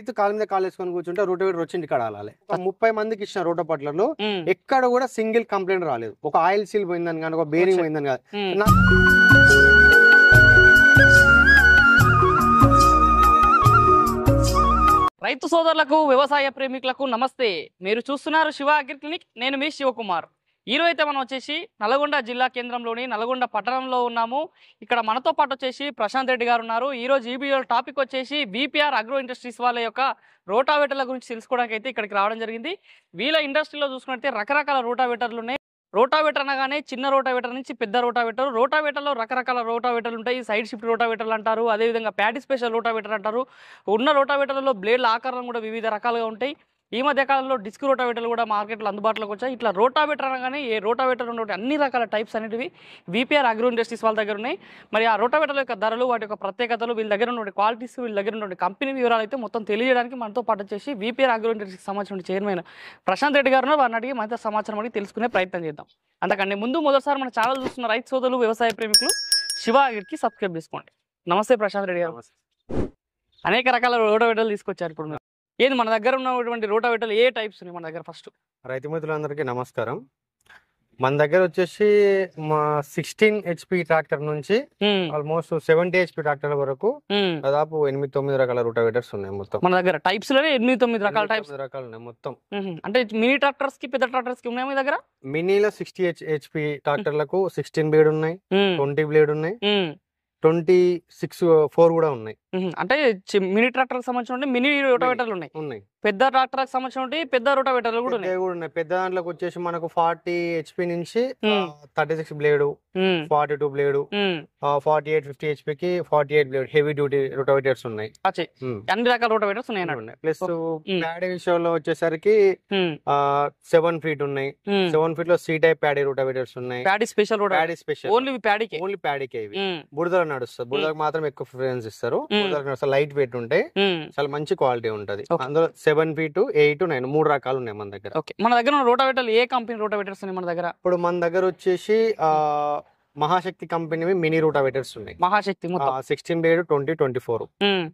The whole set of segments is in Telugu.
రైతు కాలు మీద కాలు వేసుకొని కూర్చుంటే రోటోవేటర్ వచ్చింది ఇక్కడ అలాలి ముప్పై మందికి ఇచ్చిన రోటో పట్లలో ఎక్కడ కూడా సింగిల్ కంప్లైంట్ రాలేదు ఒక ఆయిల్ సీల్ పోయిందని కానీ ఒక బేరింగ్ పోయిందని కాదు రైతు సోదరులకు వ్యవసాయ ప్రేమికులకు నమస్తే మీరు చూస్తున్నారు శివ అగ్రి క్లినిక్ నేను మీ శివకుమార్ అయితే మనం వచ్చేసి నల్గొండ జిల్లా కేంద్రంలోని నల్గొండ పట్టణంలో ఉన్నాము ఇక్కడ మనతో పాటు వచ్చేసి ప్రశాంత్ రెడ్డి గారు ఉన్నారు ఈరోజు ఈబీఓ e టాపిక్ వచ్చేసి బీపీఆర్ అగ్రో ఇండస్ట్రీస్ వాళ్ళ యొక్క రోటావేటర్ల గురించి తెలుసుకోవడానికి అయితే ఇక్కడికి రావడం జరిగింది వీళ్ళ ఇండస్ట్రీలో చూసుకున్నట్టే రకరకాల రోటావేటర్లు ఉన్నాయి రోటావేటర్ అనగానే చిన్న రోటావేటర్ నుంచి పెద్ద రోటావేటర్ రోటావేటర్లో రకరకాల రోటావేటర్లు ఉంటాయి సైడ్ షిఫ్ట్ రోటావేటర్లు అంటారు అదేవిధంగా ప్యాటిస్పేషల్ రోటావేటర్ అంటారు ఉన్న రోటావేటర్లలో బ్లేడ్ల ఆకారం కూడా వివిధ రకాలుగా ఉంటాయి ఈ మధ్య కాలంలో డిస్క్ రోటావేటర్లు కూడా మార్కెట్లో అందుబాటులోకి వచ్చాయి ఇట్లా రోటావేటర్ అనగానే ఏ రోటావేటర్ ఉన్నటువంటి అన్ని రకాల టైప్స్ అనేటివి విపిఆర్ అగ్రో ఇండస్ట్రీస్ వాళ్ళ దగ్గర ఉన్నాయి మరి ఆ రోటావేటర్ల యొక్క ధరలు వాటి యొక్క ప్రత్యేకతలు వీళ్ళ దగ్గర ఉన్నటువంటి క్వాలిటీస్ వీళ్ళ దగ్గర ఉన్నటువంటి కంపెనీ వివరాలు అయితే మొత్తం తెలియజేయడానికి మనతో పాటు వచ్చేసి విపిఆర్ అగ్రో ఇండస్ట్రీకి సంబంధించిన చైర్మన్ ప్రశాంత్ రెడ్డి గారు వారిని అడిగి మరింత సమాచారం అడిగి తెలుసుకునే ప్రయత్నం చేద్దాం అంతకంటే ముందు మొదటిసారి మన ఛానల్ చూస్తున్న రైతు సోదరులు వ్యవసాయ ప్రేమికులు శివ సబ్స్క్రైబ్ చేసుకోండి నమస్తే ప్రశాంత్ రెడ్డి గారు అనేక రకాల రోడ్డు తీసుకొచ్చారు ఇప్పుడు ఏది మన దగ్గర ఉన్నటువంటి రోటావేటర్లు ఏ టైప్స్ ఉన్నాయి మన దగ్గర ఫస్ట్ రైతు మిత్రులందరికీ నమస్కారం మన దగ్గర వచ్చేసి మా సిక్స్టీన్ హెచ్పి ట్రాక్టర్ నుంచి ఆల్మోస్ట్ సెవెంటీ హెచ్పి ట్రాక్టర్ వరకు దాదాపు ఎనిమిది తొమ్మిది రకాల రూటావేటర్స్ ఉన్నాయి మొత్తం మన దగ్గర టైప్స్ లోనే ఎనిమిది తొమ్మిది రకాల టైప్స్ రకాలు ఉన్నాయి మొత్తం అంటే మినీ ట్రాక్టర్స్ కి పెద్ద ట్రాక్టర్స్ కి ఉన్నాయి మీ దగ్గర మినీలో సిక్స్టీ హెచ్పి ట్రాక్టర్లకు సిక్స్టీన్ బ్లేడ్ ఉన్నాయి ట్వంటీ బ్లేడ్ ఉన్నాయి ట్వంటీ సిక్స్ ఫోర్ కూడా ఉన్నాయి అంటే మినీ ట్రాక్టర్ సంబంధించిన మినీ రోటోవేటర్లు ఉన్నాయి ఉన్నాయి పెద్ద ట్రాక్టర్ కి సంబంధించిన పెద్ద రోటోవేటర్లు కూడా ఉన్నాయి కూడా ఉన్నాయి పెద్ద దాంట్లోకి వచ్చేసి మనకు ఫార్టీ హెచ్పి నుంచి thirty six blade forty two blade forty eight fifty HP కి forty eight blade heavy duty rotavators ఉన్నాయి అన్ని రకాల రోటోవేటర్స్ ఉన్నాయి ప్లస్ ప్యాడీ విషయంలో వచ్చేసరికి సెవెన్ ఫీట్ ఉన్నాయి సెవెన్ ఫీట్ లో సీ టైప్ ప్యాడీ రోటోవేటర్స్ ఉన్నాయి paddy special paddy special only ప్యాడీకి ఓన్లీ ప్యాడీకి ఇవి బుడదలు నడుస్తుంది బుడదలకు మాత్రం ఎక్కువ ప్రిఫరెన్స్ ఇస్తారు అసలు లైట్ వెయిట్ ఉంటాయి చాలా మంచి క్వాలిటీ ఉంటది అందులో సెవెన్ ఫీట్ ఎయిట్ నైన్ మూడు రకాలు ఉన్నాయి మన దగ్గర మన దగ్గర రోటావేటర్ ఏ కంపెనీ రోటావేటర్స్ ఉన్నాయి మన దగ్గర ఇప్పుడు మన దగ్గర వచ్చేసి మహాశక్తి కంపెనీ మినీ రూటావేటర్స్ ఉన్నాయి Mahashakti sixteen blade twenty twenty four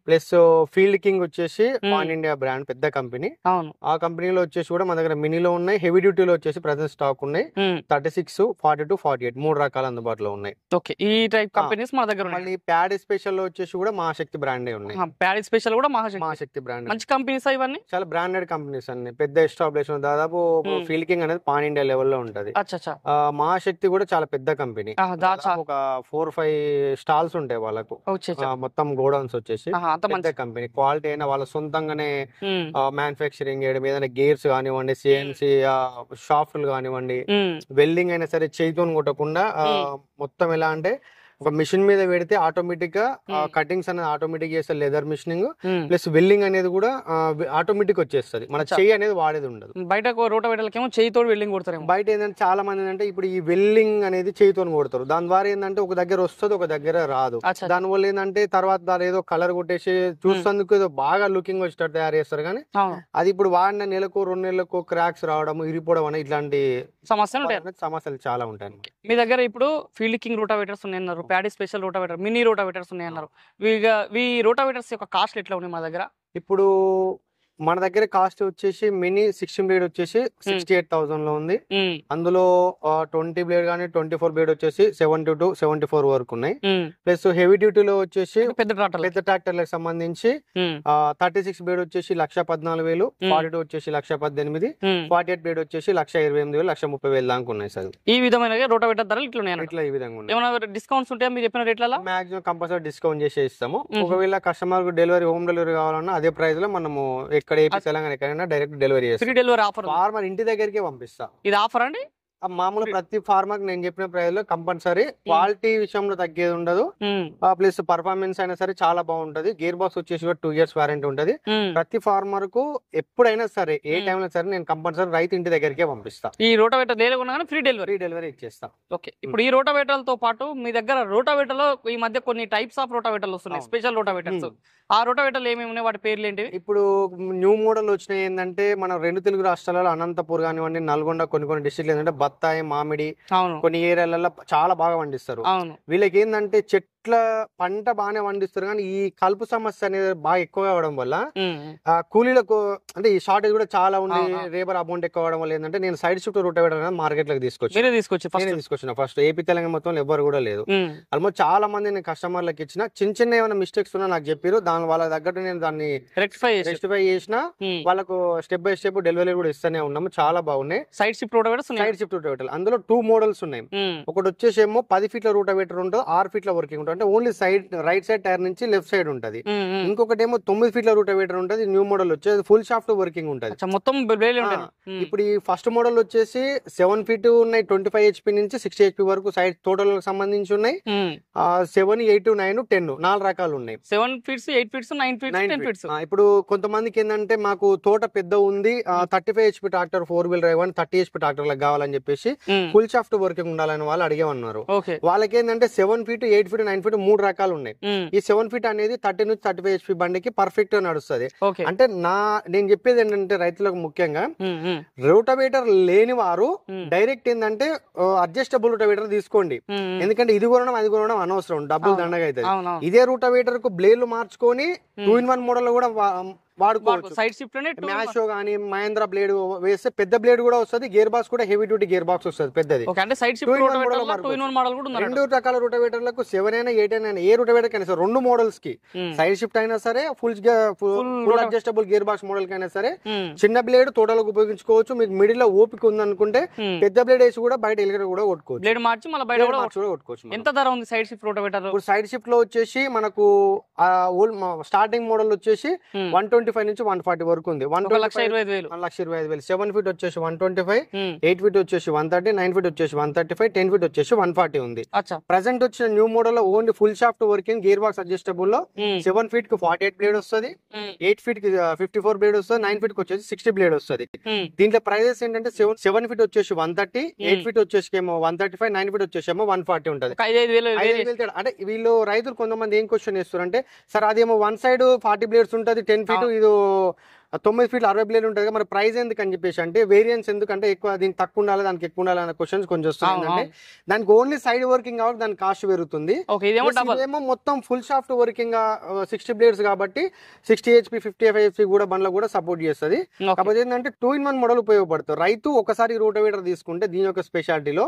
plus field king వచ్చేసి పాన్ ఇండియా బ్రాండ్ పెద్ద కంపెనీ ఆ ఆ కంపెనీలో వచ్చేసి కూడా మన దగ్గర మినీలో ఉన్నాయి హెవీ డ్యూటీలో వచ్చేసి ప్రజెంట్ స్టాక్ ఉన్నాయి thirty six forty two forty eight మూడు రకాల అందుబాటులో ఉన్నాయి ఓకే ఈ టైప్ కంపెనీస్ మా దగ్గర మళ్ళీ ప్యాడ్ స్పెషల్ లో వచ్చేసి కూడా మహాశక్తి బ్రాండే ఉన్నాయి ప్యాడ్ స్పెషల్ కూడా మహాశక్తి బ్రాండ్ మంచి కంపెనీస్ ఇవన్నీ చాలా బ్రాండెడ్ కంపెనీస్ అన్ని పెద్ద ఎస్టాబ్లిష్ దాదాపు ఫీల్డ్ కింగ్ అనేది పాన్ ఇండియా లెవెల్లో ఉంటది మహాశక్తి కూడా చాలా పెద్ద కంపెనీ ఒక ఫోర్ ఫైవ్ స్టాల్స్ ఉంటాయి వాళ్ళకు మొత్తం గోడౌన్స్ వచ్చేసి కంపెనీ క్వాలిటీ అయినా వాళ్ళ సొంతంగానే మ్యానుఫ్యాక్చరింగ్ చేయడం ఏదైనా గేర్స్ కానివ్వండి సిఎన్సి షాఫ్ట్లు కానివ్వండి వెల్డింగ్ అయినా సరే చేతితో కొట్టకుండా మొత్తం ఎలా అంటే ఒక మిషన్ మీద పెడితే ఆటోమేటిక్ గా కటింగ్స్ అనేది ఆటోమేటిక్ చేస్తారు లెదర్ మిషనింగ్ ప్లస్ వెల్లింగ్ అనేది కూడా ఆటోమేటిక్ వచ్చేస్తుంది మన చెయ్యి అనేది వాడేది ఉండదు బయట రోటవేటలకేమో చేయితో వెల్డింగ్ కొడతారు బయట ఏంటంటే చాలా మంది అంటే ఇప్పుడు ఈ వెల్లింగ్ అనేది చేయితో కొడతారు దాని ద్వారా ఏంటంటే ఒక దగ్గర వస్తుంది ఒక దగ్గర రాదు దాని వల్ల ఏంటంటే తర్వాత దాని ఏదో కలర్ కొట్టేసి చూస్తేందుకు ఏదో బాగా లుకింగ్ వచ్చేటట్టు తయారు చేస్తారు కానీ అది ఇప్పుడు వాడిన నెలకు రెండు నెలలకు క్రాక్స్ రావడం ఇరిపోవడం అనే ఇట్లాంటి సమస్యలు సమస్యలు చాలా ఉంటాయి మీ దగ్గర ఇప్పుడు ఫీల్డ్ కింగ్ రూటావేటర్స్ ఉన్నాయన్నారు paddy special rotavator mini rotavators ఉన్నాయన్నారు అన్నారు ఈ రోటావేటర్స్ యొక్క కాస్ట్లు ఎట్లా ఉన్నాయి మా దగ్గర ఇప్పుడు మన దగ్గర కాస్ట్ వచ్చేసి మినీ సిక్స్టీన్ బ్లేడ్ వచ్చేసి సిక్స్టీ ఎయిట్ థౌసండ్ లో ఉంది అందులో ట్వంటీ బ్లేడ్ కానీ ట్వంటీ ఫోర్ బ్లేడ్ వచ్చేసి సెవెంటీ టు సెవెంటీ ఫోర్ వరకు ఉన్నాయి ప్లస్ హెవీ డ్యూటీలో వచ్చేసి పెద్ద ట్రాక్టర్ పెద్ద ట్రాక్టర్లకు సంబంధించి థర్టీ సిక్స్ బ్లేడ్ వచ్చేసి లక్ష పద్నాలుగు వేలు ఫార్టీ టూ వచ్చేసి లక్ష పద్దెనిమిది ఫార్టీ ఎయిట్ బ్లేడ్ వచ్చేసి లక్ష ఇరవై ఎనిమిది వేలు లక్ష ముప్పై వేలు దాకా ఉన్నాయి సార్ ఈ విధమైన రోటోవేటర్ ధరలు ఇట్లా ఉన్నాయి ఇట్లా ఈ విధంగా ఉన్నాయి డిస్కౌంట్స్ ఉంటాయి మీరు చెప్పిన రేట్ల మాక్సిమం కంపల్సరీ డిస్కౌంట్ చేసి ఇస్తాము ఒకవేళ కస్టమర్ డెలివరీ హోమ్ డెలివరీ కావాలన్నా అదే ప్రైస్ లో మనము ఇక్కడ ఏపీ తెలంగాణ ఎక్కడైనా direct delivery free delivery offer farmer ఇంటి దగ్గరికే పంపిస్తా ఇది ఆఫర్ అండి మామూలు ప్రతి ఫార్మర్ నేను చెప్పిన ప్రైస్ కంపల్సరీ క్వాలిటీ విషయంలో తగ్గేది ఉండదు ప్లస్ hmm. పర్ఫార్మెన్స్ అయినా సరే చాలా బాగుంటది గేర్ బాక్స్ వచ్చేసి కూడా టూ ఇయర్స్ వారంటీ ఉంటది hmm. ప్రతి ఫార్మర్ కు ఎప్పుడైనా సరే ఏ Hmm. టైంలో సరే నేను కంపల్సరీ రైతు ఇంటి దగ్గరికే పంపిస్తా ఈ రోటోవేటర్ నేరుగా కానీ ఫ్రీ డెలివరీ ఫ్రీ డెలివరీ ఇచ్చేస్తా ఓకే hmm. ఇప్పుడు ఈ తో పాటు మీ దగ్గర లో ఈ మధ్య కొన్ని టైప్స్ ఆఫ్ రోటావేటర్లు వస్తున్నాయి స్పెషల్ రోటావేటర్స్ ఆ రోటోవేటర్లు ఏమేమి ఉన్నాయి వాటి పేర్లు ఏంటివి ఇప్పుడు న్యూ మోడల్ వచ్చినాయి ఏంటంటే మన రెండు తెలుగు రాష్ట్రాలలో అనంతపూర్ కానివ్వండి నల్గొండ కొన్ని కొన్ని డిస్టిక్ ఏంటంటే బత్తాయి మామిడి కొన్ని ఏరియాలలో చాలా బాగా పండిస్తారు వీళ్ళకి ఏంటంటే చెట్టు చెట్ల పంట బాగానే పండిస్తారు కానీ ఈ కలుపు సమస్య అనేది బాగా ఎక్కువ అవడం వల్ల కూలీలకు అంటే ఈ షార్టేజ్ కూడా చాలా ఉంది రేబర్ అమౌంట్ ఎక్కువ అవడం వల్ల ఏంటంటే నేను సైడ్ షిఫ్ట్ రూట్ అవ్వడం మార్కెట్ లో తీసుకొచ్చి తీసుకొచ్చి తీసుకొచ్చిన ఫస్ట్ ఏపీ తెలంగాణ మొత్తం ఎవరు కూడా లేదు ఆల్మోస్ట్ చాలా మంది నేను కస్టమర్లకు ఇచ్చిన చిన్న చిన్న ఏమైనా మిస్టేక్స్ ఉన్నా నాకు చెప్పారు దాని వాళ్ళ దగ్గర నేను దాన్ని రెక్టిఫై చేసిన వాళ్ళకు స్టెప్ బై స్టెప్ డెలివరీ కూడా ఇస్తానే ఉన్నాము చాలా బాగున్నాయి సైడ్ షిఫ్ట్ రూట్ సైడ్ షిఫ్ట్ రూట్ అందులో టూ మోడల్స్ ఉన్నాయి ఒకటి వచ్చేసేమో పది ఫీట్ల రూట్ ఉంటుంది ఆరు ఫీట్ల వర్కింగ్ ఉంటుంది అంటే only side right side tyre నుంచి లెఫ్ట్ సైడ్ ఉంటది ఇంకొకటి ఏమో తొమ్మిది ఫీట్ల రూటవేటర్ ఉంటది న్యూ మోడల్ వచ్చేది ఫుల్ షాఫ్ట్ వర్కింగ్ ఉంటది మొత్తం ఇప్పుడు ఈ ఫస్ట్ మోడల్ వచ్చేసి సెవెన్ ఫీట్ ఉన్నాయి ట్వంటీ ఫైవ్ హెచ్పి నుంచి సిక్స్టీ హెచ్పి వరకు సైడ్ టోటల్ సంబంధించి ఉన్నాయి సెవెన్ ఎయిట్ నైన్ టెన్ నాలుగు రకాలు ఉన్నాయి seven feets eight feets nine feet nine feets ఇప్పుడు కొంతమందికి ఏంటంటే మాకు తోట పెద్ద ఉంది thirty five HP tractor four wheel drive అని థర్టీ హెచ్పి ట్రాక్టర్ లకు కావాలని చెప్పేసి ఫుల్ షాఫ్ట్ వర్కింగ్ ఉండాలని వాళ్ళు అడిగేవన్నారు ఉన్నారు వాళ్ళకి ఏంటంటే seven feet eight feet nine feet మూడు రకాలు ఉన్నాయి ఈ సెవెన్ ఫీట్ అనేది థర్టీ నుంచి థర్టీ ఫైవ్ హెచ్పి బండికి పర్ఫెక్ట్ గా నడుస్తుంది అంటే నా నేను చెప్పేది ఏంటంటే రైతులకు ముఖ్యంగా రోటవేటర్ లేని వారు డైరెక్ట్ ఏంటంటే అడ్జస్టబుల్ రోటవేటర్ తీసుకోండి ఎందుకంటే ఇది కొనడం అది కొనడం అనవసరం డబ్బులు దండగా అవుతుంది ఇదే రోటవేటర్ కు బ్లేడ్లు మార్చుకొని టూ ఇన్ వన్ మోడల్ కూడా వాడుకోవచ్చు సైడ్ షిఫ్ట్ లోనే మ్యాషో కానీ మహేంద్ర బ్లేడ్ వేస్తే పెద్ద బ్లేడ్ కూడా వస్తుంది గేర్ బాక్స్ కూడా హెవీ డ్యూటీ గేర్ బాక్స్ వస్తుంది పెద్దది అంటే సైడ్ షిఫ్ట్ మోడల్ కూడా రెండు రకాల రొటవేటర్లకు సెవెన్ అయినా ఎయిట్ అయినా ఏ రొటవేటర్ కైనా సరే రెండు మోడల్స్ కి సైడ్ hmm. షిఫ్ట్ అయినా సరే full full adjustable gear box model కైనా సరే hmm. చిన్న బ్లేడ్ తోటలకు ఉపయోగించుకోవచ్చు మీకు మిడిల్ లో ఓపిక అనుకుంటే hmm. పెద్ద బ్లేడ్ వేసి కూడా బయట ఎలిగడ కూడా కొట్టుకోవచ్చు బ్లేడ్ మార్చి మళ్ళీ బయట కూడా కొట్టుకోవచ్చు ఎంత ధర ఉంది సైడ్ షిఫ్ట్ రొటవేటర్ ఇప్పుడు సైడ్ షిఫ్ట్ లో వచ్చేసి మనకు స్టార్టింగ్ మోడల్ వచ్చేసి వన్ ట్వంటీ ట్వంటీ ఫైవ్ నుంచి వన్ ఫార్టీ వరకు ఉంది వన్ లక్ష ఇరవై ఐదు వేలు లక్ష ఇరవై ఐదు వేలు సెవెన్ ఫీట్ వచ్చేసి one twenty five eight feet వచ్చేసి వన్ థర్టీ నైన్ ఫీట్ వచ్చేసి one thirty five ten feet వచ్చేసి వన్ ఫార్టీ ఉంది ప్రెసెంట్ వచ్చిన న్యూ మోడల్ లో only full shaft working gear box adjustable లో సెవెన్ ఫీట్ కి ఫార్టీ ఎయిట్ బ్లేడ్ వస్తుంది ఎయిట్ ఫీట్ కి ఫిఫ్టీ ఫోర్ బ్లేడ్ వస్తుంది నైన్ ఫీట్ కి వచ్చేసి సిక్స్టీ బ్లేడ్ వస్తుంది దీంట్లో ప్రైజెస్ ఏంటంటే సెవెన్ సెవెన్ ఫీట్ వచ్చేసి వన్ థర్టీ ఎయిట్ ఫీట్ వచ్చేసి ఏమో one thirty five nine feet ఏమో వన్ ఫార్టీ ఉంటుంది అంటే వీళ్ళు రైతులు కొంతమంది ఏం క్వశ్చన్ వేస్తారు అంటే సార్ అదేమో వన్ సైడ్ ఫార్టీ బ్లేడ్స్ ఉంటుంది టెన్ ఫీట్ ఇది తొమ్మిది ఫీట్లు అరవై బ్లేడ్ ఉంటుంది మరి ప్రైస్ ఎందుకు అని చెప్పేసి అంటే వేరియన్స్ ఎందుకంటే ఎక్కువ దీనికి తక్కువ ఉండాలి దానికి ఎక్కువ ఉండాలి అనే క్వశ్చన్స్ కొంచెం వస్తుంది అంటే దానికి ఓన్లీ సైడ్ వర్కింగ్ కాబట్టి దాని కాస్ట్ పెరుగుతుంది ఏమో మొత్తం full shaft working sixty blades కాబట్టి sixty HP fifty five HP కూడా బండ్లు కూడా సపోర్ట్ చేస్తుంది కాబట్టి ఏంటంటే టూ ఇన్ వన్ మోడల్ ఉపయోగపడుతుంది రైతు ఒకసారి రోటోవేటర్ తీసుకుంటే దీని యొక్క స్పెషాలిటీలో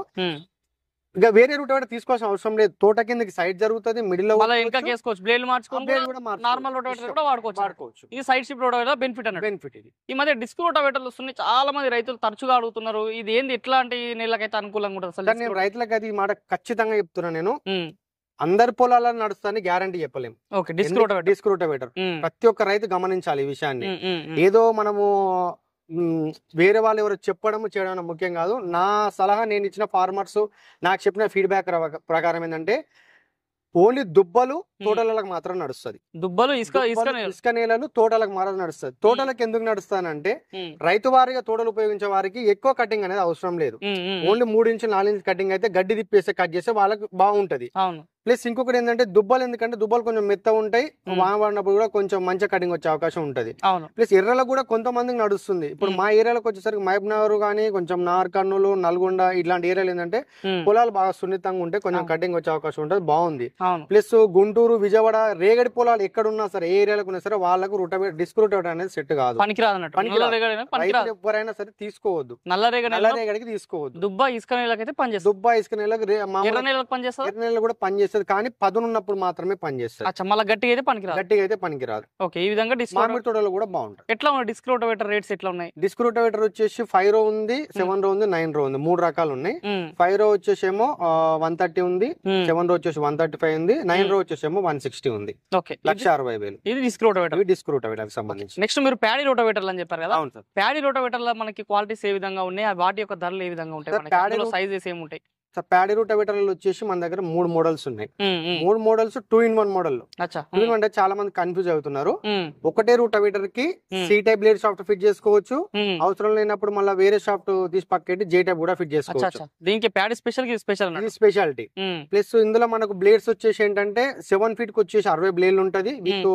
ఇంకా వేరే రూట్ కూడా తీసుకోవాల్సిన అవసరం లేదు తోట కిందకి సైడ్ జరుగుతుంది మిడిల్ లో ఇంకా చేసుకోవచ్చు బ్లేడ్ మార్చుకోవచ్చు నార్మల్ రోటవేటర్ కూడా వాడుకోవచ్చు వాడుకోవచ్చు ఇది సైడ్ షిప్ రోటవేటర్ బెనిఫిట్ అన్నది బెనిఫిట్ ఇది ఈ మధ్య డిస్క్ రోటవేటర్లు వస్తున్నాయి చాలా మంది రైతులు తరచుగా అడుగుతున్నారు ఇది ఏంది ఎట్లాంటి నీళ్ళకైతే అనుకూలంగా ఉంటుంది అసలు నేను రైతులకు అది మాట ఖచ్చితంగా చెప్తున్నా నేను అందరి పొలాల నడుస్తుందని గ్యారంటీ చెప్పలేము డిస్క్ రోటవేటర్ ప్రతి ఒక్క రైతు గమనించాలి ఈ విషయాన్ని ఏదో మనము వేరే వాళ్ళు ఎవరు చెప్పడం చేయడం ముఖ్యం కాదు నా సలహా నేను ఇచ్చిన ఫార్మర్స్ నాకు చెప్పిన ఫీడ్బ్యాక్ ప్రకారం ఏంటంటే ఓన్లీ దుబ్బలు తోటలకు మాత్రం నడుస్తుంది దుబ్బలు ఇసుక నేలలు తోటలకు మాత్రం నడుస్తుంది తోటలకు ఎందుకు నడుస్తానంటే రైతు వారిగా తోటలు ఉపయోగించే వారికి ఎక్కువ కటింగ్ అనేది అవసరం లేదు ఓన్లీ మూడు ఇంచు నాలుగు ఇంచు కటింగ్ అయితే గడ్డి తిప్పేస్తే కట్ చేస్తే వాళ్ళకి బాగుంటది ప్లస్ ఇంకొకటి ఏంటంటే దుబ్బలు ఎందుకంటే దుబ్బలు కొంచెం మెత్త ఉంటాయి వాన పడినప్పుడు కూడా కొంచెం మంచి కటింగ్ వచ్చే అవకాశం ఉంటుంది ప్లస్ ఎర్రలో కూడా కొంతమందికి నడుస్తుంది ఇప్పుడు మా ఏరియాలకు వచ్చేసరికి మహబ్ కానీ కొంచెం నార్కర్నూలు నల్గొండ ఇట్లాంటి ఏరియాలు ఏంటంటే పొలాలు బాగా సున్నితంగా ఉంటే కొంచెం కటింగ్ వచ్చే అవకాశం ఉంటుంది బాగుంది ప్లస్ గుంటూరు విజయవాడ రేగడి పొలాలు ఎక్కడ ఉన్నా సరే ఏ ఏరియాలకు ఉన్నా సరే వాళ్ళకు రూట డిస్క్ రూట్ అనేది సెట్ కాదు ఎవరైనా సరే తీసుకోవద్దు నల్ల రేగడికి తీసుకోవద్దు దుబ్బా ఇసుక నెలకి దుబ్బా ఇసుక నెలకి ఎర్ర కూడా పనిచేస్తారు పనిచేస్తుంది కానీ పదునున్నప్పుడు మాత్రమే పనిచేస్తుంది అచ్చా మళ్ళీ గట్టిగా అయితే పనికిరాదు గట్టిగా అయితే పనికిరాదు ఓకే ఈ విధంగా మామిడి తోటలో కూడా బాగుంటుంది ఎట్లా ఉన్నాయి డిస్క్ రోటోవేటర్ రేట్స్ ఎట్లా ఉన్నాయి డిస్క్ రోటోవేటర్ వచ్చేసి ఫైవ్ రో ఉంది సెవెన్ రో ఉంది నైన్ రో ఉంది మూడు రకాలు ఉన్నాయి ఫైవ్ రో వచ్చేసేమో వన్ థర్టీ ఉంది సెవెన్ రో వచ్చేసి వన్ థర్టీ ఫైవ్ ఉంది నైన్ రో వచ్చేసేమో వన్ సిక్స్టీ ఉంది ఓకే లక్ష అరవై వేలు ఇది డిస్క్ రోటోవేటర్ డిస్క్ రోటోవేటర్ సంబంధించి నెక్స్ట్ మీరు ప్యాడీ రోటోవేటర్ అని చెప్పారు కదా అవును సార్ ప్యాడీ రోటోవేటర్ మనకి క్వాలిటీస్ ఏ విధంగా ఉన్నాయి వాటి యొక్క ధరలు ఏ విధంగా ఉంటాయి ప్యాడీలో సైజెస్ ఏమి ఉంటాయి ప్యాడి రూటవేటర్లు వచ్చేసి మన దగ్గర మూడు మోడల్స్ ఉన్నాయి మూడు models two in one model two in one అంటే చాలా మంది కన్ఫ్యూజ్ అవుతున్నారు ఒకటే రూటవేటర్ కి C type blade shaft fit చేసుకోవచ్చు అవసరం లేనప్పుడు మళ్ళీ వేరే షాప్ తీసి పక్కెట్టి జే టైప్ కూడా ఫిట్ చేసుకోవచ్చు దీనికి paddy special special speciality plus ఇందులో మనకు బ్లేడ్స్ వచ్చేసి ఏంటంటే సెవెన్ ఫీట్ కి వచ్చేసి అరవై బ్లేడ్లు ఉంటది మీకు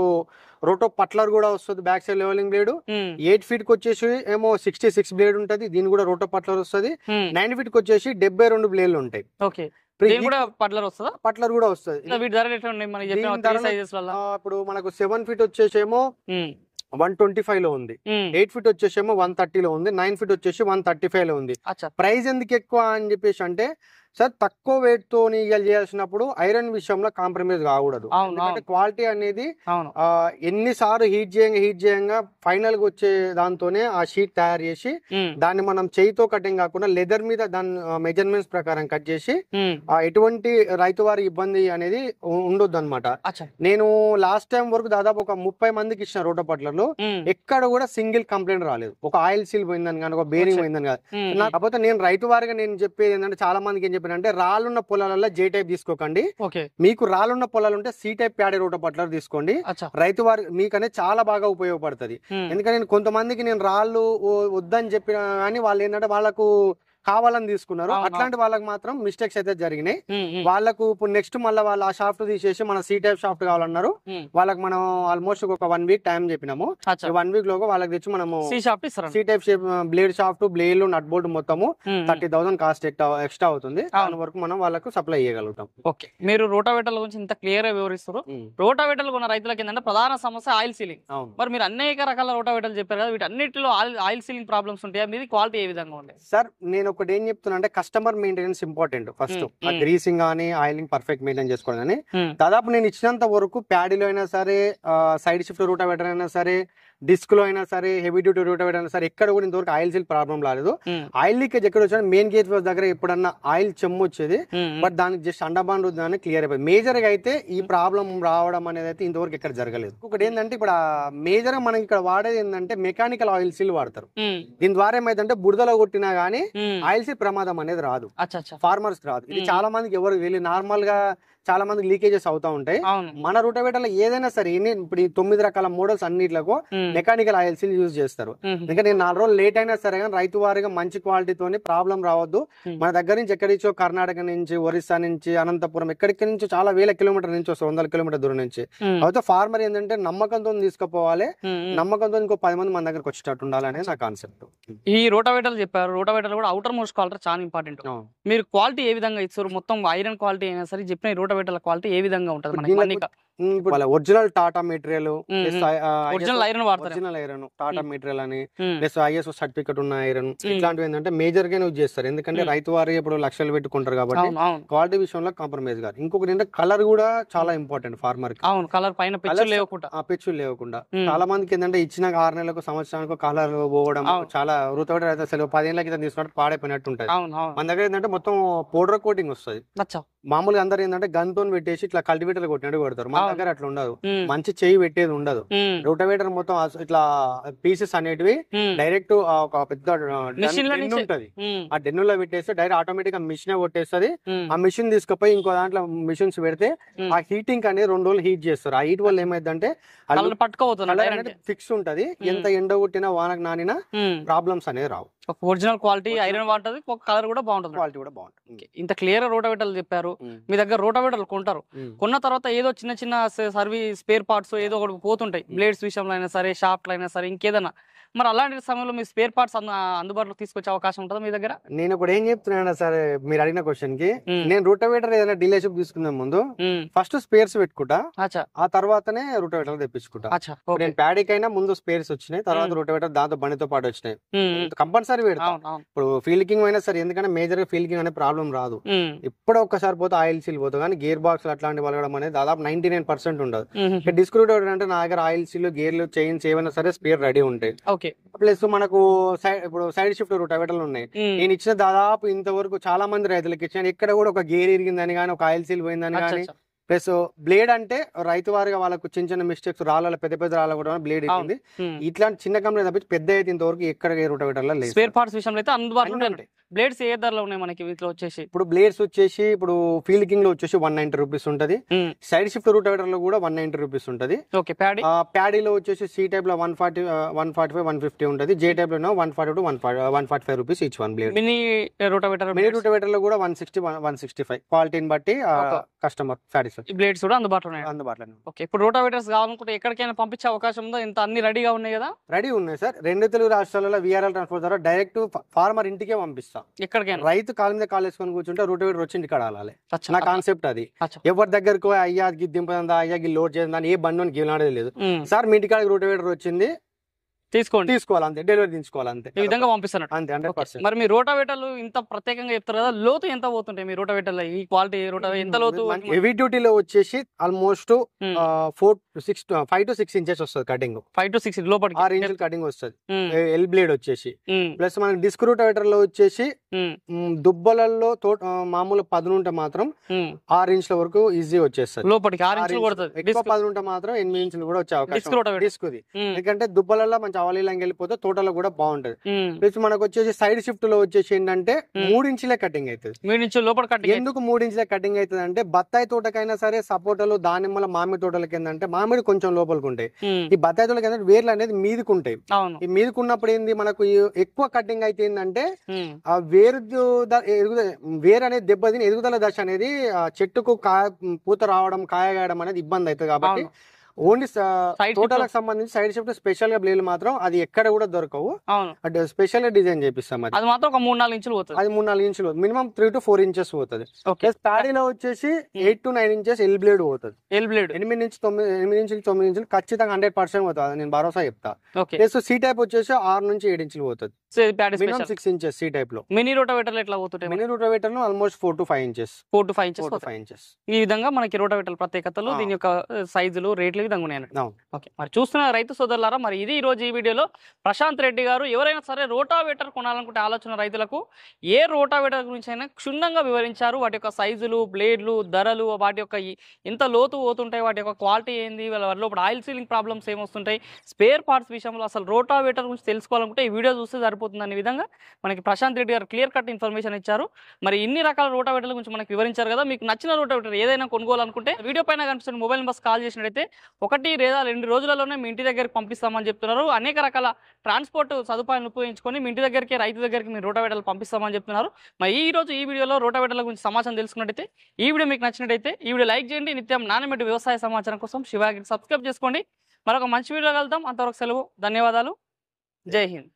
రోటో పట్లర్ కూడా వస్తుంది back side leveling blade eight feet కి వచ్చేసి ఏమో సిక్స్టీ సిక్స్ బ్లేడ్ ఉంటది దీని కూడా రోటో పట్లర్ వస్తుంది నైన్ ఫీట్ కి వచ్చేసి డెబ్బై రెండు బ్లేడ్లు ఉంటాయి ఓకే పట్లర్ పట్లర్ కూడా వస్తుంది ఇప్పుడు మనకు సెవెన్ ఫీట్ వచ్చేసేమో వన్ ట్వంటీ ఫైవ్ లో ఉంది ఎయిట్ ఫీట్ వచ్చేసేమో వన్ థర్టీ లో ఉంది నైన్ ఫీట్ వచ్చేసి వన్ థర్టీ ఫైవ్ లో ఉంది ప్రైస్ ఎందుకు ఎక్కువ అని చెప్పేసి అంటే సార్ తక్కువ వెయిట్ తో చేయాల్సినప్పుడు ఐరన్ విషయంలో కాంప్రమైజ్ కాకూడదు క్వాలిటీ అనేది ఎన్నిసార్లు హీట్ చేయంగా హీట్ చేయంగా ఫైనల్ గా వచ్చే దాంతోనే ఆ షీట్ తయారు చేసి దాన్ని మనం చేయితో కటింగ్ కాకుండా లెదర్ మీద దాని మెజర్మెంట్స్ ప్రకారం కట్ చేసి ఎటువంటి రైతు వారి ఇబ్బంది అనేది ఉండొద్దు అనమాట నేను లాస్ట్ టైం వరకు దాదాపు ఒక ముప్పై మందికి ఇచ్చిన రోటపట్లలో ఎక్కడ కూడా సింగిల్ కంప్లైంట్ రాలేదు ఒక ఆయిల్ సీల్ పోయిందని కానీ ఒక బేరింగ్ పోయిందని కాదు కాకపోతే నేను రైతు వారిగా నేను చెప్పేది ఏంటంటే చాలా మందికి ఏం అంటే రాళ్ళున్న పొలాలలో జే టైప్ తీసుకోకండి మీకు రాళ్ళున్న పొలాలు ఉంటే C type paddy roto puddler తీసుకోండి రైతు వారి మీకనే చాలా బాగా ఉపయోగపడుతుంది ఎందుకంటే నేను కొంతమందికి నేను రాళ్ళు వద్దని చెప్పిన కానీ వాళ్ళు ఏంటంటే వాళ్ళకు కావాలని తీసుకున్నారు అట్లాంటి వాళ్ళకి మాత్రం మిస్టేక్స్ అయితే జరిగినాయి వాళ్ళకు ఇప్పుడు నెక్స్ట్ మళ్ళీ వాళ్ళు ఆ షాఫ్ట్ తీసేసి మన సీ టైప్ షాఫ్ట్ కావాలన్నారు వాళ్ళకి మనం ఆల్మోస్ట్ ఒక వన్ వీక్ టైం చెప్పినాము వన్ వీక్ లో వాళ్ళకి తెచ్చి మనము C type blade shaft blade nut bolt మొత్తము థర్టీ థౌసండ్ కాస్ట్ ఎక్స్ట్రా అవుతుంది దాని వరకు మనం వాళ్ళకు సప్లై చేయగలుగుతాం ఓకే మీరు రోటావేటర్ల గురించి ఇంత క్లియర్ గా వివరిస్తారు రోటావేటర్లు ఉన్న రైతులకి ఏంటంటే ప్రధాన సమస్య ఆయిల్ సీలింగ్ మరి మీరు అనేక రకాల రోటావేటర్లు చెప్పారు కదా వీటి అన్నిటిలో ఆయిల్ సీలింగ్ ప్రాబ్లమ్స్ ఉంటాయి మీది క్వాలిటీ ఏ విధంగా ఉంది సార్ నేను ఒకటి ఏం చెప్తున్నా అంటే కస్టమర్ మెయింటెనెన్స్ ఇంపార్టెంట్ ఫస్ట్ ఆ గ్రీసింగ్ కానీ ఆయిలింగ్ పర్ఫెక్ట్ మెయింటైన్ చేసుకోవడం దాదాపు నేను ఇచ్చినంత వరకు ప్యాడీలో అయినా సరే సైడ్ షిఫ్ట్ రూట్ అయినా సరే డిస్క్ లో అయినా సరే హెవీ డ్యూటీ రోటవేటర్ అయినా సరే ఎక్కడ కూడా ఇంతవరకు ఆయిల్ సీల్ ప్రాబ్లం రాలేదు ఆయిల్ లీకేజ్ ఎక్కడ వచ్చినా మెయిన్ గేజ్ దగ్గర ఎప్పుడన్నా ఆయిల్ చెమ్ము వచ్చేది బట్ దానికి జస్ట్ అండమాన్ దాన్ని క్లియర్ అయిపోయింది మేజర్ గా అయితే ఈ ప్రాబ్లం రావడం అనేది అయితే ఇంతవరకు ఎక్కడ జరగలేదు ఒకటి ఏంటంటే ఇప్పుడు మేజర్ మనం ఇక్కడ వాడేది ఏంటంటే మెకానికల్ ఆయిల్ సీల్ వాడతారు దీని ద్వారా ఏమైందంటే బురదలో కొట్టినా గానీ ఆయిల్ సీల్ ప్రమాదం అనేది రాదు ఫార్మర్స్ రాదు ఇది చాలా మందికి ఎవరు వెళ్ళి నార్మల్ గా చాలా మంది లీకేజెస్ అవుతా ఉంటాయి మన రూటవేటర్ ఏదైనా సరే ఇప్పుడు తొమ్మిది రకాల మోడల్స్ అన్నిట్లకు Hmm. మెకానికల్ ఆయిల్స్ యూజ్ చేస్తారు ఎందుకంటే hmm. నేను నాలుగు రోజులు లేట్ అయినా సరే కానీ రైతు వారిగా మంచి క్వాలిటీతో ప్రాబ్లం రావద్దు hmm. మన దగ్గర నుంచి ఎక్కడి నుంచో కర్ణాటక నుంచి ఒరిస్సా నుంచి అనంతపురం ఎక్కడికి నుంచి చాలా వేల కిలోమీటర్ నుంచి వస్తారు వందల కిలోమీటర్ దూరం నుంచి అయితే ఫార్మర్ ఏంటంటే నమ్మకంతో తీసుకుపోవాలి నమ్మకంతో ఇంకో పది మంది మన దగ్గరకు వచ్చేటట్టు ఉండాలనే నా కాన్సెప్ట్ ఈ రోటావేటర్ చెప్పారు రోటావేటర్ కూడా అవుటర్ మోస్ట్ కాలర్ చాలా ఇంపార్టెంట్ మీరు క్వాలిటీ ఏ విధంగా ఇస్తారు మొత్తం ఐరన్ క్వాలిటీ అయినా సరే చెప్పిన రోటావేటర్ క్వాలిటీ ఏ విధంగా ఉంటుంది వాళ్ళ original Tata material original iron original iron Tata material అని ప్లస్ ఐఎస్ఓ సర్టిఫికెట్ ఉన్న ఐరన్ ఇట్లాంటివి ఏంటంటే మేజర్ గా యూజ్ చేస్తారు ఎందుకంటే రైతు వారి ఇప్పుడు లక్షలు పెట్టుకుంటారు కాబట్టి క్వాలిటీ విషయంలో కాంప్రమైజ్ గారు ఇంకొకటి ఏంటంటే కలర్ కూడా చాలా ఇంపార్టెంట్ ఫార్మర్ కలర్ పైన లేకుండా ఆ లేకుండా చాలా మందికి ఏంటంటే ఇచ్చిన ఆరు నెలలకు సంవత్సరానికి కలర్ పోవడం చాలా వృతోటి రైతు అసలు పదేళ్ళ కింద తీసుకున్నట్టు పాడైపోయినట్టు ఉంటుంది మన దగ్గర ఏంటంటే మొత్తం పౌడర్ కోటింగ్ వస్తుంది మామూలుగా అందరు ఏంటంటే గన్ తోని పెట్టేసి ఇట్లా కల్టివేటర్ కొట్టినట్టు కొడతారు దగ్గర అట్లా ఉండదు మంచి చేయి పెట్టేది ఉండదు రోటోమీటర్ మొత్తం ఇట్లా పీసెస్ అనేటివి డైరెక్ట్ ఒక పెద్ద ఉంటది ఆ డెన్నులో పెట్టేస్తే డైరెక్ట్ ఆటోమేటిక్ గా మిషన్ కొట్టేస్తుంది ఆ మిషన్ తీసుకుపోయి ఇంకో దాంట్లో మిషన్స్ పెడితే ఆ హీటింగ్ అనేది రెండు రోజులు హీట్ చేస్తారు ఆ హీట్ వల్ల ఏమైందంటే పట్టుకోవచ్చు ఫిక్స్ ఉంటది ఎంత ఎండ కొట్టినా వానకు నానినా ప్రాబ్లమ్స్ అనేది రావు ఒక ఒరిజినల్ క్వాలిటీ ఐరన్ బాగుంటుంది ఒక కలర్ కూడా బాగుంటుంది క్వాలిటీ కూడా బాగుంటుంది ఇంత క్లియర్ రోటోవేటర్లు చెప్పారు మీ దగ్గర రోటోవేటర్లు కొంటారు కొన్న తర్వాత ఏదో చిన్న చిన్న సర్వీస్ స్పేర్ పార్ట్స్ ఏదో ఒకటి పోతుంటాయి బ్లేడ్స్ విషయంలో అయినా సరే షాప్లో అయినా సరే ఇంకేదైనా మరి అలాంటి సమయంలో మీ స్పేర్ పార్ట్స్ అందుబాటులో తీసుకొచ్చే అవకాశం ఉంటుందా మీ దగ్గర నేను కూడా ఏం చెప్తున్నాను సార్ మీరు అడిగిన క్వశ్చన్ కి నేను రోటోవేటర్ ఏదైనా డీలర్షిప్ తీసుకునే ముందు ఫస్ట్ స్పేర్స్ పెట్టుకుంటా ఆ తర్వాతనే రోటోవేటర్ తెప్పించుకుంటా నేను అయినా ముందు స్పేర్స్ వచ్చినాయి తర్వాత రోటోవేటర్ దాంతో బండితో పాటు వచ్చినాయి కంపల్సరీ ఒక్కసారి పెడతాం ఇప్పుడు ఫీల్డ్ కింగ్ అయినా సరే ఎందుకంటే మేజర్ గా ఫీల్డ్ కింగ్ అనే ప్రాబ్లం రాదు ఇప్పుడు ఒక్కసారి పోతే ఆయిల్ సీల్ పోతాం కానీ గేర్ బాక్స్ అట్లాంటి వలగడం అనేది దాదాపు నైన్టీ నైన్ పర్సెంట్ ఉండదు డిస్క్రూట్ అంటే నా దగ్గర ఆయిల్ సీల్ గేర్లు చైన్స్ ఏమైనా సరే స్పీడ్ రెడీ ఉంటాయి ప్లస్ మనకు సైడ్ ఇప్పుడు సైడ్ షిఫ్ట్ రూటవేటలు ఉన్నాయి నేను ఇచ్చిన దాదాపు ఇంతవరకు చాలా మంది రైతులకు ఇచ్చాను ఇక్కడ కూడా ఒక గేర్ ఇరిగిందని కానీ ఒక ఆయిల్ సీల్ పోయిందని కానీ ప్లస్ బ్లేడ్ అంటే రైతు వారిగా వాళ్ళకు చిన్న చిన్న మిస్టేక్స్ రాళ్ళ పెద్ద పెద్ద రాళ్ళ కూడా బ్లేడ్ ఇస్తుంది ఇట్లాంటి చిన్న కంపెనీ తప్పించి పెద్ద అయితే ఇంతవరకు ఎక్కడ అవ్వడం లేదు స్పేర్ పార్ట్స్ విషయంలో అయితే అందుబాటులో బ్లేడ్స్ ఏ ధరలో ఉన్నాయి మనకి వీటిలో వచ్చేసి ఇప్పుడు బ్లేడ్స్ వచ్చేసి ఇప్పుడు ఫీల్డ్ కింగ్ లో వచ్చేసి వన్ నైన్టీ రూపీస్ ఉంటుంది సైడ్ షిఫ్ట్ రూటవేటర్ లో కూడా వన్ నైన్టీ రూపీస్ ఉంటుంది ఓకే ప్యాడీ లో వచ్చేసి సి టైప్ లో one forty one forty five one fifty ఉంటుంది జే టైప్ లో one forty two one one forty five rupees each one blade mini rotavator mini rotavator లో కూడా one sixty one sixty five క్వాలిటీని బట్టి కస్టమర్ సాటిస్ఫై బ్లేడ్స్ కూడా అందుబాటులో ఉన్నాయి అందుబాటులో ఓకే ఇప్పుడు రూటవేటర్స్ కావాలనుకుంటే ఎక్కడికైనా పంపించే అవకాశం ఉందో ఇంత అన్ని రెడీగా ఉన్నాయి కదా రెడీ ఉన్నాయి సార్ రెండు తెలుగు రాష్ట్రాలలో విఆర్ఎల్ ట్రాన్స్పోర్ట్ ద్వారా డైరెక్ట్ ఫార్మర్ ఇంటికే పంపిస్తాం ఎక్కడికైనా రైతు కాలు మీద కాలు వేసుకొని కూర్చుంటే రూట్ వేడి వచ్చి ఇంటికాడ అలాలి నా కాన్సెప్ట్ అది ఎవరి దగ్గరకు అయ్యా దింపదా అయ్యా గి లోడ్ చేసిందా ఏ బండి గిలాడేది లేదు సార్ మీ ఇంటికాడకి రూట్ వేడి వచ్చింది తీసుకోండి తీసుకోవాలి అంతే డెలివరీ తీసుకోవాలంతే ఈ విధంగా పంపిస్తున్నట్టు అంతే హండ్రెడ్ పర్సెంట్ మరి మీ రోటావేటర్లు ఇంత ప్రత్యేకంగా చెప్తారు కదా లోతు ఎంత పోతుంటాయి మీ రోటావేటర్లు ఈ క్వాలిటీ రోటా ఎంత లోతు హెవీ డ్యూటీలో వచ్చేసి almost four six five to six inches వస్తుంది కటింగ్ ఫైవ్ టు సిక్స్ లోపల ఆరు ఇంచెస్ కటింగ్ వస్తుంది ఎల్ బ్లేడ్ వచ్చేసి ప్లస్ hmm. మనకి డిస్క్ రూటవేటర్ లో వచ్చేసి hmm. దుబ్బలలో తోట మామూలు పదును ఉంటే మాత్రం hmm. ఆరు ఇంచుల వరకు ఈజీ వచ్చేస్తుంది లోపలికి ఆరు ఇంచులు కొడుతుంది ఎక్కువ ఉంటే మాత్రం ఎనిమిది ఇంచులు కూడా వచ్చే అవకాశం డిస్క్ ఇది ఎందుకంటే దుబ్బలలో మంచి అవలీలంగా వెళ్ళిపోతే తోటలో కూడా బాగుంటది ప్లస్ మనకు వచ్చేసి సైడ్ షిఫ్ట్ లో వచ్చేసి ఏంటంటే మూడు ఇంచులే కటింగ్ అవుతుంది మూడు ఇంచుల లోపల కటింగ్ ఎందుకు మూడు ఇంచులే కటింగ్ అవుతుంది అంటే బత్తాయి తోటకైనా సరే సపోటలు దానిమ్మల మామిడి తోటలకి ఏంటంటే మామిడి కొంచెం లోపలికి ఉంటాయి ఈ బత్తాయి తోలకి ఏంటంటే వేర్లు అనేది మీదకు ఉంటాయి ఈ మీదకు ఉన్నప్పుడు ఏంది మనకు ఎక్కువ కటింగ్ అయితే ఏంటంటే ఆ వేరు వేరు అనేది దెబ్బతిని ఎదుగుదల దశ అనేది చెట్టుకు కా పూత రావడం కాయగాయడం అనేది ఇబ్బంది అవుతుంది కాబట్టి ఓన్లీ టోటల్ సంబంధించి సైడ్ షిఫ్ట్ స్పెషల్ గా బ్లేడ్ మాత్రం అది ఎక్కడ కూడా దొరకవు అంటే స్పెషల్ గా డిజైన్ చేపిస్తాం అది మాత్రం ఒక మూడు నాలుగు ఇంచులు పోతుంది అది మూడు నాలుగు ఇంచులు minimum three to four inches పోతుంది ప్లస్ ప్యాడీలో వచ్చేసి eight to nine inches L blade పోతుంది ఎల్ బ్లేడ్ ఎనిమిది నుంచి తొమ్మిది ఎనిమిది నుంచి తొమ్మిది ఇంచులు ఖచ్చితంగా హండ్రెడ్ పర్సెంట్ పోతుంది నేను భరోసా చెప్తా సో సీ టైప్ వచ్చేసి ఆరు నుంచి ఏడు ఇంచులు పోతుంది minimum six inches C type లో మినీ రోటోవేటర్ ఎట్లా పోతుంటాయి mini rotavator almost four to five inches four to five inches five inches ఈ విధంగా మనకి రోటోవేటర్ ప్రత్యేకతలు ah. దీని యొక్క సైజులు రేట్లు రైతులకు దంగున్నాయి ఓకే మరి చూస్తున్న రైతు సోదరులారా మరి ఇది ఈరోజు ఈ వీడియోలో ప్రశాంత్ రెడ్డి గారు ఎవరైనా సరే రోటావేటర్ కొనాలనుకుంటే ఆలోచన రైతులకు ఏ రోటావేటర్ గురించి అయినా క్షుణ్ణంగా వివరించారు వాటి యొక్క సైజులు బ్లేడ్లు ధరలు వాటి యొక్క ఎంత లోతు పోతుంటాయి వాటి యొక్క క్వాలిటీ ఏంది వాళ్ళ లోపల ఆయిల్ సీలింగ్ ప్రాబ్లమ్స్ ఏమొస్తుంటాయి స్పేర్ పార్ట్స్ విషయంలో అసలు రోటావేటర్ గురించి తెలుసుకోవాలనుకుంటే ఈ వీడియో చూస్తే సరిపోతుంది అనే విధంగా మనకి ప్రశాంత్ రెడ్డి గారు క్లియర్ కట్ ఇన్ఫర్మేషన్ ఇచ్చారు మరి ఇన్ని రకాల రోటావేటర్ల గురించి మనకి వివరించారు కదా మీకు నచ్చిన రోటావేటర్ ఏదైనా కొనుగోలు అనుకుంటే వీడియో పైన కనిపిస్తున్న మొబైల్ నెంబర్స్ కాల్ చేసినట్టయితే ఒకటి లేదా రెండు రోజులలోనే మీ ఇంటి దగ్గరికి పంపిస్తామని చెప్తున్నారు అనేక రకాల ట్రాన్స్పోర్ట్ సదుపాయాన్ని ఉపయోగించుకొని మీ ఇంటి దగ్గరికి రైతు దగ్గరికి మీరు రోటావేటలు పంపిస్తామని చెప్తున్నారు మరి ఈ రోజు ఈ వీడియోలో రోటావేటల గురించి సమాచారం తెలుసుకున్నట్టయితే ఈ వీడియో మీకు నచ్చినట్టయితే ఈ వీడియో లైక్ చేయండి నిత్యం నాణ్యమైన వ్యవసాయ సమాచారం కోసం శివాగిరి సబ్స్క్రైబ్ చేసుకోండి మరొక మంచి వీడియో కలుద్దాం అంతవరకు సెలవు ధన్యవాదాలు జై హింద్